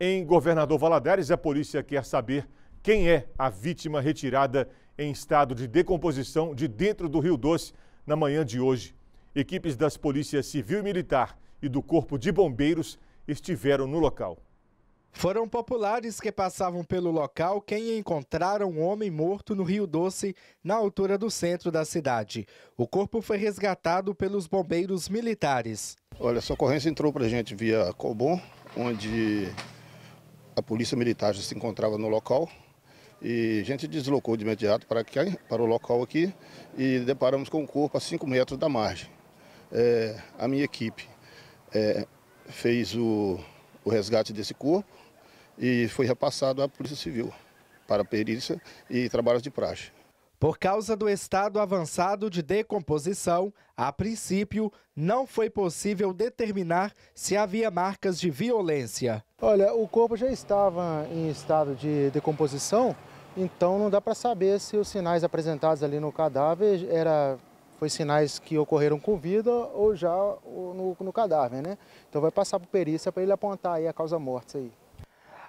Em Governador Valadares, a polícia quer saber quem é a vítima retirada em estado de decomposição de dentro do Rio Doce na manhã de hoje. Equipes das polícias civil e militar e do Corpo de Bombeiros estiveram no local. Foram populares que passavam pelo local quem encontraram um homem morto no Rio Doce, na altura do centro da cidade. O corpo foi resgatado pelos bombeiros militares. Olha, a socorrência entrou para a gente via Cobom, onde a polícia militar já se encontrava no local e a gente deslocou de imediato para, aqui, para o local aqui e deparamos com o corpo a 5 metros da margem. É, a minha equipe é, fez o, o resgate desse corpo e foi repassado à Polícia Civil para perícia e trabalhos de praxe. Por causa do estado avançado de decomposição, a princípio não foi possível determinar se havia marcas de violência. Olha, o corpo já estava em estado de decomposição, então não dá para saber se os sinais apresentados ali no cadáver era foi sinais que ocorreram com vida ou já no, no cadáver, né? Então vai passar para perícia para ele apontar aí a causa morte aí.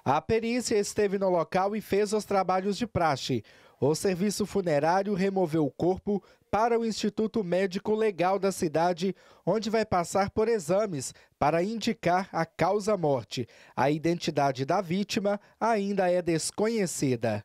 A perícia esteve no local e fez os trabalhos de praxe. O serviço funerário removeu o corpo para o Instituto Médico Legal da cidade, onde vai passar por exames para indicar a causa-morte. A identidade da vítima ainda é desconhecida.